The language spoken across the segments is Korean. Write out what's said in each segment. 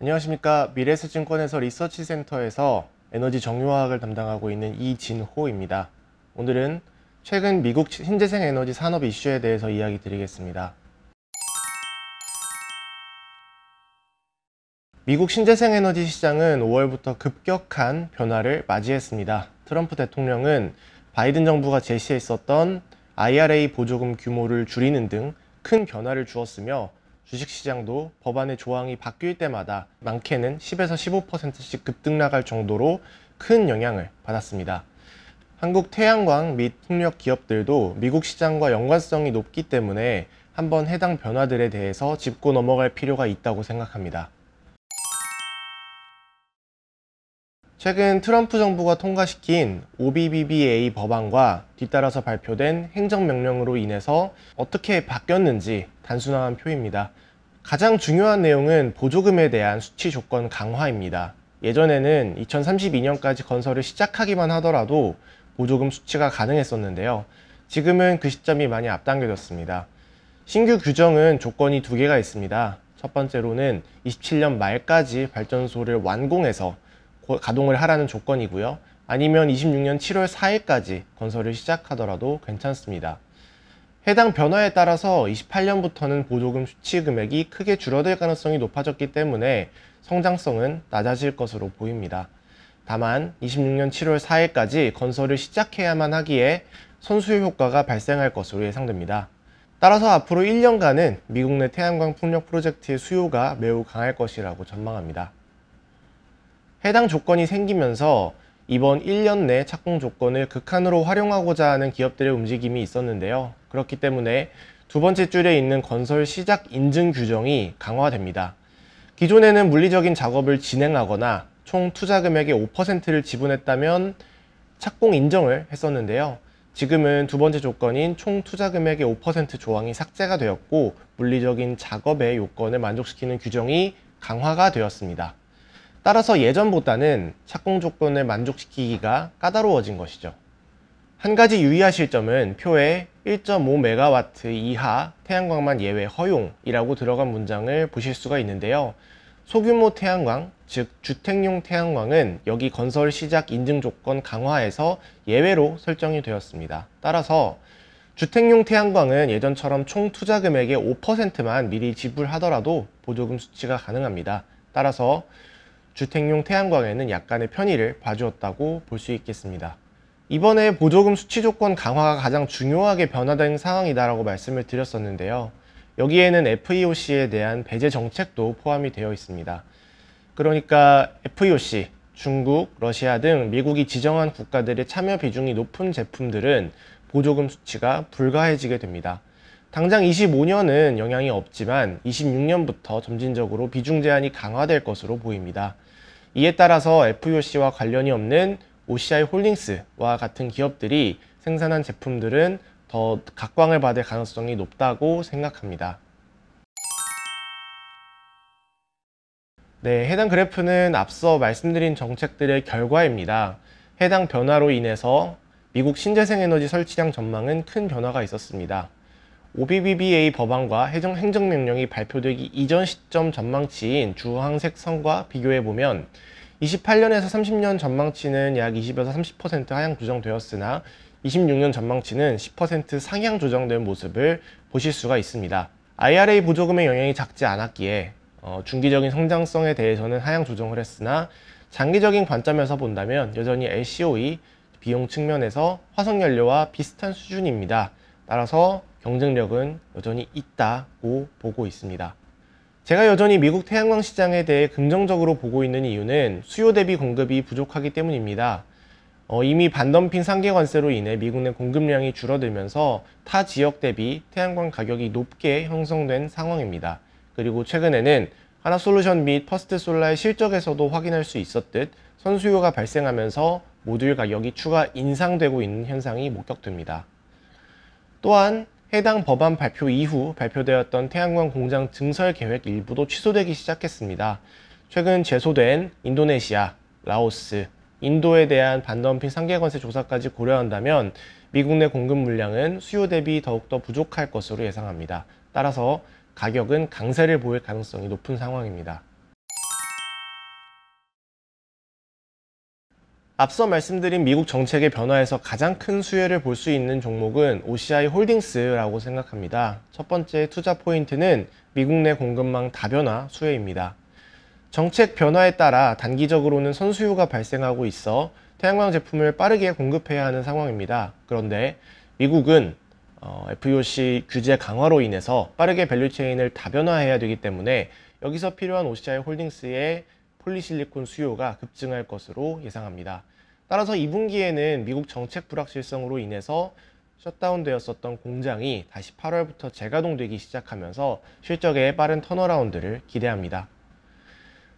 안녕하십니까 미래세증권에서 리서치센터에서 에너지 정유화학을 담당하고 있는 이진호입니다. 오늘은 최근 미국 신재생 에너지 산업 이슈에 대해서 이야기 드리겠습니다. 미국 신재생 에너지 시장은 5월부터 급격한 변화를 맞이했습니다. 트럼프 대통령은 바이든 정부가 제시했었던 IRA 보조금 규모를 줄이는 등 큰 변화를 주었으며 주식시장도 법안의 조항이 바뀔 때마다 많게는 10에서 15%씩 급등 나갈 정도로 큰 영향을 받았습니다. 한국 태양광 및 풍력 기업들도 미국 시장과 연관성이 높기 때문에 한번 해당 변화들에 대해서 짚고 넘어갈 필요가 있다고 생각합니다. 최근 트럼프 정부가 통과시킨 OBBBA 법안과 뒤따라서 발표된 행정명령으로 인해서 어떻게 바뀌었는지 단순화한 표입니다. 가장 중요한 내용은 보조금에 대한 수치 조건 강화입니다. 예전에는 2032년까지 건설을 시작하기만 하더라도 보조금 수치가 가능했었는데요. 지금은 그 시점이 많이 앞당겨졌습니다. 신규 규정은 조건이 두 개가 있습니다. 첫 번째로는 27년 말까지 발전소를 완공해서 가동을 하라는 조건이고요. 아니면 26년 7월 4일까지 건설을 시작하더라도 괜찮습니다. 해당 변화에 따라서 28년부터는 보조금 수치 금액이 크게 줄어들 가능성이 높아졌기 때문에 성장성은 낮아질 것으로 보입니다. 다만 26년 7월 4일까지 건설을 시작해야만 하기에 선수의 효과가 발생할 것으로 예상됩니다. 따라서 앞으로 1년간은 미국 내 태양광 풍력 프로젝트의 수요가 매우 강할 것이라고 전망합니다. 해당 조건이 생기면서 이번 1년 내 착공 조건을 극한으로 활용하고자 하는 기업들의 움직임이 있었는데요. 그렇기 때문에 두 번째 줄에 있는 건설 시작 인증 규정이 강화됩니다. 기존에는 물리적인 작업을 진행하거나 총 투자 금액의 5%를 지분했다면 착공 인정을 했었는데요. 지금은 두 번째 조건인 총 투자 금액의 5% 조항이 삭제가 되었고 물리적인 작업의 요건을 만족시키는 규정이 강화가 되었습니다. 따라서 예전보다는 착공 조건을 만족시키기가 까다로워진 것이죠. 한 가지 유의하실 점은 표에 1.5MW 이하 태양광만 예외 허용이라고 들어간 문장을 보실 수가 있는데요. 소규모 태양광, 즉 주택용 태양광은 여기 건설 시작 인증 조건 강화에서 예외로 설정이 되었습니다. 따라서 주택용 태양광은 예전처럼 총 투자 금액의 5%만 미리 지불하더라도 보조금 수치가 가능합니다. 따라서 주택용 태양광에는 약간의 편의를 봐주었다고 볼 수 있겠습니다. 이번에 보조금 수치 조건 강화가 가장 중요하게 변화된 상황이다라고 말씀을 드렸었는데요. 여기에는 FEOC에 대한 배제 정책도 포함이 되어 있습니다. 그러니까 FEOC, 중국, 러시아 등 미국이 지정한 국가들의 참여 비중이 높은 제품들은 보조금 수치가 불가해지게 됩니다. 당장 25년은 영향이 없지만 26년부터 점진적으로 비중 제한이 강화될 것으로 보입니다. 이에 따라서 f u c 와 관련이 없는 OCI 홀딩스와 같은 기업들이 생산한 제품들은 더 각광을 받을 가능성이 높다고 생각합니다. 네, 해당 그래프는 앞서 말씀드린 정책들의 결과입니다. 해당 변화로 인해서 미국 신재생에너지 설치량 전망은 큰 변화가 있었습니다. OBBBA 법안과 해정 행정명령이 발표되기 이전 시점 전망치인 주황색 선과 비교해보면 28년에서 30년 전망치는 약 20에서 30% 하향 조정되었으나 26년 전망치는 10% 상향 조정된 모습을 보실 수가 있습니다. IRA 보조금의 영향이 작지 않았기에 어, 중기적인 성장성에 대해서는 하향 조정을 했으나 장기적인 관점에서 본다면 여전히 LCOE 비용 측면에서 화석연료와 비슷한 수준입니다. 따라서 경쟁력은 여전히 있다고 보고 있습니다. 제가 여전히 미국 태양광 시장에 대해 긍정적으로 보고 있는 이유는 수요 대비 공급이 부족하기 때문입니다. 어, 이미 반덤핑 상계 관세로 인해 미국 내 공급량이 줄어들면서 타 지역 대비 태양광 가격이 높게 형성된 상황입니다. 그리고 최근에는 하나솔루션 및 퍼스트 솔라의 실적에서도 확인할 수 있었듯 선수요가 발생하면서 모듈 가격이 추가 인상되고 있는 현상이 목격됩니다. 또한 해당 법안 발표 이후 발표되었던 태양광 공장 증설 계획 일부도 취소되기 시작했습니다. 최근 제소된 인도네시아, 라오스, 인도에 대한 반덤핑 상계관세 조사까지 고려한다면 미국 내 공급 물량은 수요 대비 더욱더 부족할 것으로 예상합니다. 따라서 가격은 강세를 보일 가능성이 높은 상황입니다. 앞서 말씀드린 미국 정책의 변화에서 가장 큰 수혜를 볼 수 있는 종목은 OCI 홀딩스라고 생각합니다. 첫 번째 투자 포인트는 미국 내 공급망 다변화 수혜입니다. 정책 변화에 따라 단기적으로는 선수유가 발생하고 있어 태양광 제품을 빠르게 공급해야 하는 상황입니다. 그런데 미국은 어, FOC 규제 강화로 인해서 빠르게 밸류체인을 다변화해야 되기 때문에 여기서 필요한 OCI 홀딩스의 폴리실리콘 수요가 급증할 것으로 예상합니다. 따라서 2분기에는 미국 정책 불확실성으로 인해서 셧다운되었었던 공장이 다시 8월부터 재가동되기 시작하면서 실적에 빠른 턴어라운드를 기대합니다.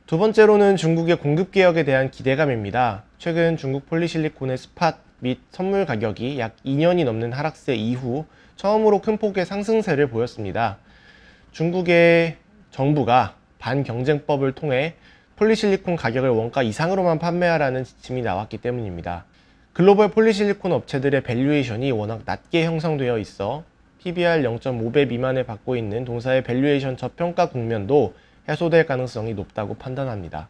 두 번째로는 중국의 공급 개혁에 대한 기대감입니다. 최근 중국 폴리실리콘의 스팟 및 선물 가격이 약 2년이 넘는 하락세 이후 처음으로 큰 폭의 상승세를 보였습니다. 중국의 정부가 반경쟁법을 통해 폴리실리콘 가격을 원가 이상으로만 판매하라는 지침이 나왔기 때문입니다. 글로벌 폴리실리콘 업체들의 밸류에이션이 워낙 낮게 형성되어 있어 PBR 0.5배 미만을 받고 있는 동사의 밸류에이션 저평가 국면도 해소될 가능성이 높다고 판단합니다.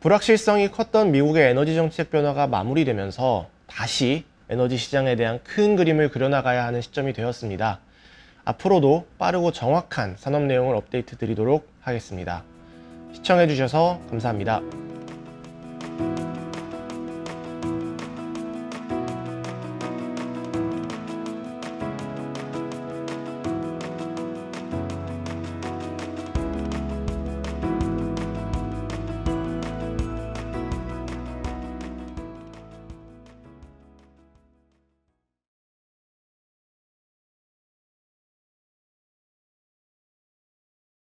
불확실성이 컸던 미국의 에너지 정책 변화가 마무리되면서 다시 에너지 시장에 대한 큰 그림을 그려나가야 하는 시점이 되었습니다. 앞으로도 빠르고 정확한 산업 내용을 업데이트 드리도록 하겠습니다. 시청해주셔서 감사합니다.